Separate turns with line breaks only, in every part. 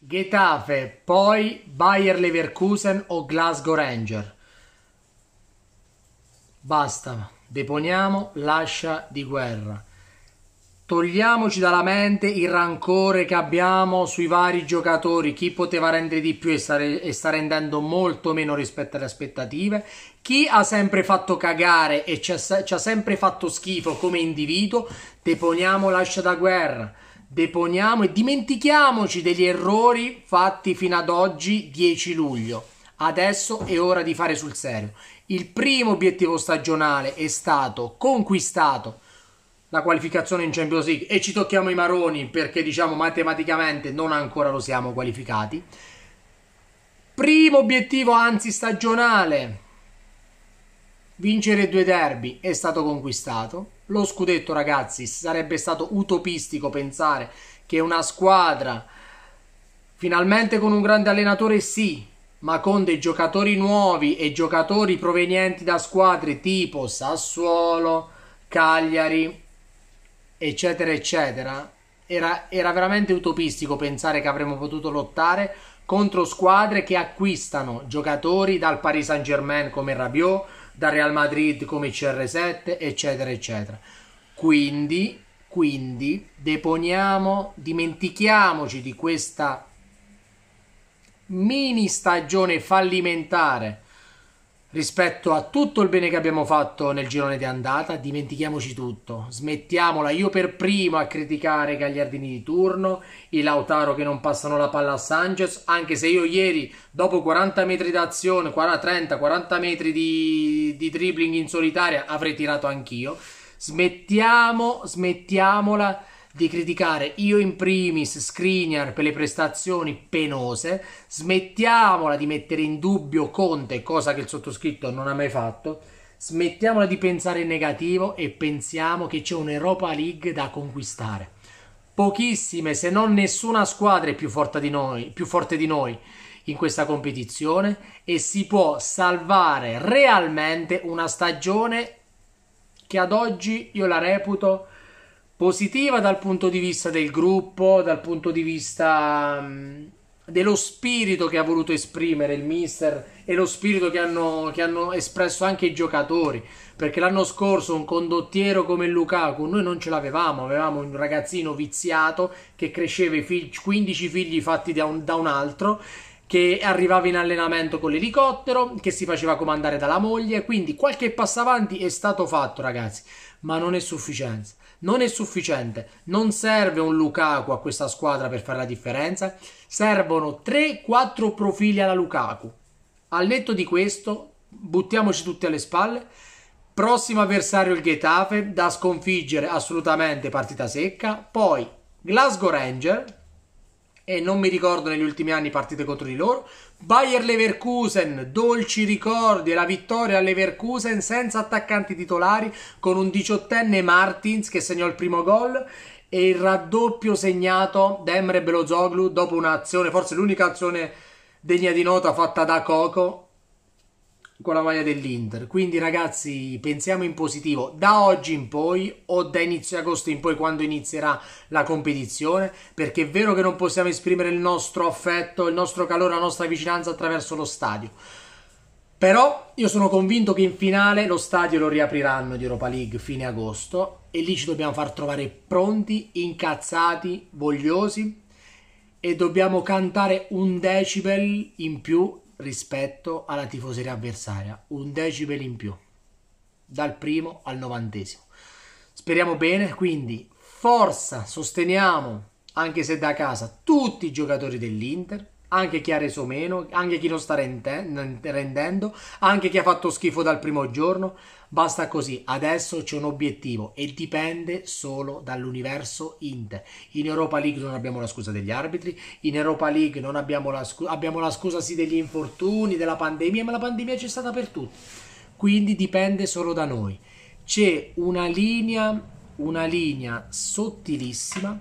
Getafe, poi Bayer Leverkusen o Glasgow Ranger. Basta, deponiamo l'ascia di guerra. Togliamoci dalla mente il rancore che abbiamo sui vari giocatori, chi poteva rendere di più e, stare, e sta rendendo molto meno rispetto alle aspettative, chi ha sempre fatto cagare e ci ha, ci ha sempre fatto schifo come individuo, deponiamo l'ascia da guerra deponiamo e dimentichiamoci degli errori fatti fino ad oggi 10 luglio. Adesso è ora di fare sul serio. Il primo obiettivo stagionale è stato conquistato la qualificazione in Champions League e ci tocchiamo i maroni perché diciamo matematicamente non ancora lo siamo qualificati. Primo obiettivo anzi stagionale vincere due derby è stato conquistato lo scudetto, ragazzi. Sarebbe stato utopistico pensare che una squadra, finalmente con un grande allenatore, sì, ma con dei giocatori nuovi e giocatori provenienti da squadre tipo Sassuolo, Cagliari, eccetera, eccetera, era, era veramente utopistico pensare che avremmo potuto lottare contro squadre che acquistano giocatori dal Paris Saint Germain come Rabiot da Real Madrid come CR7, eccetera, eccetera. Quindi, quindi deponiamo, dimentichiamoci di questa mini stagione fallimentare rispetto a tutto il bene che abbiamo fatto nel girone di andata, dimentichiamoci tutto. Smettiamola io per primo a criticare i Gagliardini di turno, i Lautaro che non passano la palla a Sanchez, anche se io ieri dopo 40 metri d'azione, 30-40 metri di, di dribbling in solitaria avrei tirato anch'io. Smettiamo, smettiamola di criticare io in primis Skriniar per le prestazioni penose, smettiamola di mettere in dubbio Conte, cosa che il sottoscritto non ha mai fatto, smettiamola di pensare in negativo e pensiamo che c'è un'Europa League da conquistare. Pochissime, se non nessuna squadra è più forte di noi, forte di noi in questa competizione e si può salvare realmente una stagione che ad oggi io la reputo positiva dal punto di vista del gruppo, dal punto di vista um, dello spirito che ha voluto esprimere il mister e lo spirito che hanno, che hanno espresso anche i giocatori. Perché l'anno scorso un condottiero come Lukaku noi non ce l'avevamo, avevamo un ragazzino viziato che cresceva i fig- 15 figli fatti da un, da un altro che arrivava in allenamento con l'elicottero, che si faceva comandare dalla moglie, quindi qualche passo avanti è stato fatto, ragazzi, ma non è sufficiente. Non è sufficiente, non serve un Lukaku a questa squadra per fare la differenza, servono 3-4 profili alla Lukaku. Al netto di questo, buttiamoci tutti alle spalle. Prossimo avversario il Getafe, da sconfiggere assolutamente partita secca, poi Glasgow Ranger e non mi ricordo negli ultimi anni partite contro di loro. Bayer Leverkusen, dolci ricordi, la vittoria a Leverkusen senza attaccanti titolari con un diciottenne Martins che segnò il primo gol e il raddoppio segnato da Emre Belozoglu dopo un'azione, forse l'unica azione degna di nota fatta da Coco con la maglia dell'Inter. Quindi ragazzi, pensiamo in positivo da oggi in poi o da inizio agosto in poi quando inizierà la competizione, perché è vero che non possiamo esprimere il nostro affetto, il nostro calore, la nostra vicinanza attraverso lo stadio. Però io sono convinto che in finale lo stadio lo riapriranno di Europa League fine agosto e lì ci dobbiamo far trovare pronti, incazzati, vogliosi e dobbiamo cantare un decibel in più rispetto alla tifoseria avversaria, un decibel in più, dal primo al novantesimo. Speriamo bene, quindi forza, sosteniamo, anche se da casa, tutti i giocatori dell'Inter, anche chi ha reso meno, anche chi lo sta rendendo, anche chi ha fatto schifo dal primo giorno. Basta così, adesso c'è un obiettivo e dipende solo dall'universo Inter. In Europa League non abbiamo la scusa degli arbitri, in Europa League non abbiamo la, scu- abbiamo la scusa sì, degli infortuni, della pandemia, ma la pandemia c'è stata per tutti. Quindi dipende solo da noi. C'è una linea, una linea sottilissima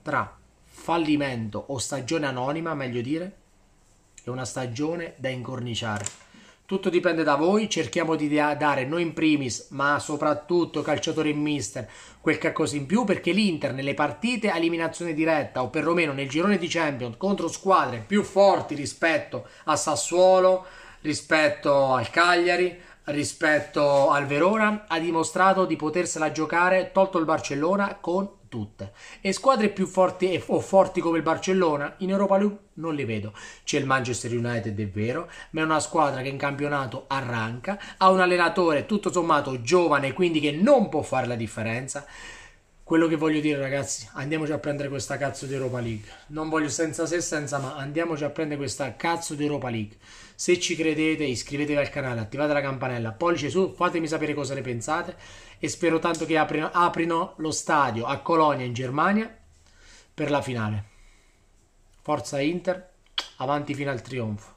tra fallimento o stagione anonima, meglio dire, è una stagione da incorniciare. Tutto dipende da voi, cerchiamo di dare noi in primis, ma soprattutto calciatore e mister, quel qualcosa in più perché l'Inter nelle partite a eliminazione diretta o perlomeno nel girone di Champions contro squadre più forti rispetto a Sassuolo, rispetto al Cagliari, rispetto al Verona, ha dimostrato di potersela giocare, tolto il Barcellona, con tutte. E squadre più forti o forti come il Barcellona in Europa League non le vedo. C'è il Manchester United, è vero, ma è una squadra che in campionato arranca, ha un allenatore tutto sommato giovane, quindi che non può fare la differenza. Quello che voglio dire, ragazzi, andiamoci a prendere questa cazzo di Europa League. Non voglio senza se senza ma, andiamoci a prendere questa cazzo di Europa League. Se ci credete, iscrivetevi al canale, attivate la campanella, pollice su, fatemi sapere cosa ne pensate e spero tanto che aprino, aprino lo stadio a Colonia in Germania per la finale. Forza Inter, avanti fino al trionfo.